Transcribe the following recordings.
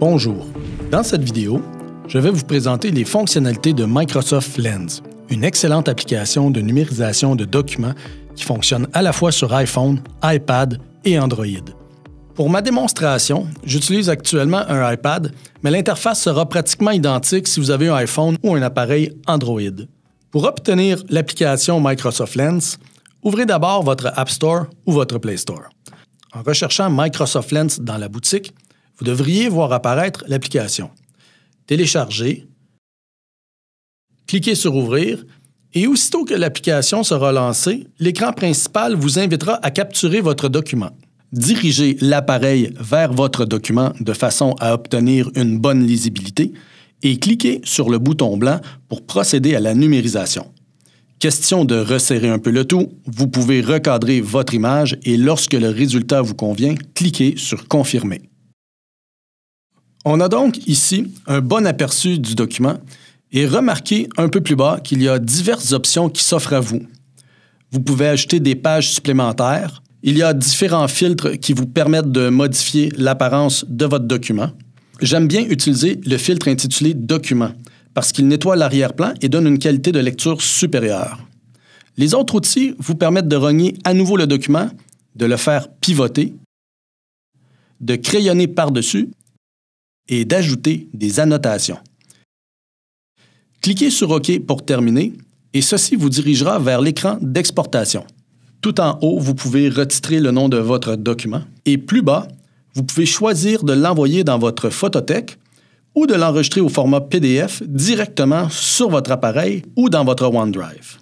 Bonjour. Dans cette vidéo, je vais vous présenter les fonctionnalités de Microsoft Lens, une excellente application de numérisation de documents qui fonctionne à la fois sur iPhone, iPad et Android. Pour ma démonstration, j'utilise actuellement un iPad, mais l'interface sera pratiquement identique si vous avez un iPhone ou un appareil Android. Pour obtenir l'application Microsoft Lens, ouvrez d'abord votre App Store ou votre Play Store. En recherchant Microsoft Lens dans la boutique, vous devriez voir apparaître l'application. Téléchargez, cliquez sur Ouvrir et aussitôt que l'application sera lancée, l'écran principal vous invitera à capturer votre document. Dirigez l'appareil vers votre document de façon à obtenir une bonne lisibilité et cliquez sur le bouton blanc pour procéder à la numérisation. Question de resserrer un peu le tout, vous pouvez recadrer votre image et lorsque le résultat vous convient, cliquez sur Confirmer. On a donc ici un bon aperçu du document et remarquez un peu plus bas qu'il y a diverses options qui s'offrent à vous. Vous pouvez ajouter des pages supplémentaires. Il y a différents filtres qui vous permettent de modifier l'apparence de votre document. J'aime bien utiliser le filtre intitulé Document parce qu'il nettoie l'arrière-plan et donne une qualité de lecture supérieure. Les autres outils vous permettent de rogner à nouveau le document, de le faire pivoter, de crayonner par-dessus et d'ajouter des annotations. Cliquez sur OK pour terminer et ceci vous dirigera vers l'écran d'exportation. Tout en haut, vous pouvez retitrer le nom de votre document et plus bas, vous pouvez choisir de l'envoyer dans votre photothèque ou de l'enregistrer au format PDF directement sur votre appareil ou dans votre OneDrive.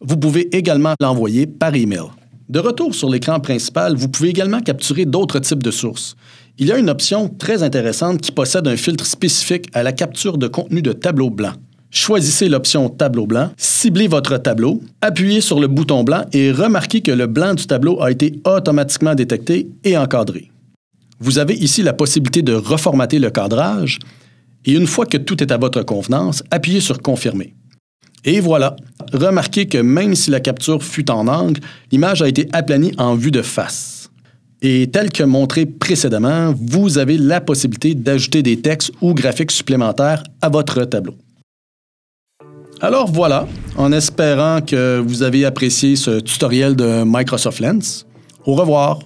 Vous pouvez également l'envoyer par email. De retour sur l'écran principal, vous pouvez également capturer d'autres types de sources. Il y a une option très intéressante qui possède un filtre spécifique à la capture de contenu de tableau blanc. Choisissez l'option Tableau blanc, ciblez votre tableau, appuyez sur le bouton blanc et remarquez que le blanc du tableau a été automatiquement détecté et encadré. Vous avez ici la possibilité de reformater le cadrage et une fois que tout est à votre convenance, appuyez sur Confirmer. Et voilà, remarquez que même si la capture fut en angle, l'image a été aplanie en vue de face. Et tel que montré précédemment, vous avez la possibilité d'ajouter des textes ou graphiques supplémentaires à votre tableau. Alors voilà, en espérant que vous avez apprécié ce tutoriel de Microsoft Lens. Au revoir!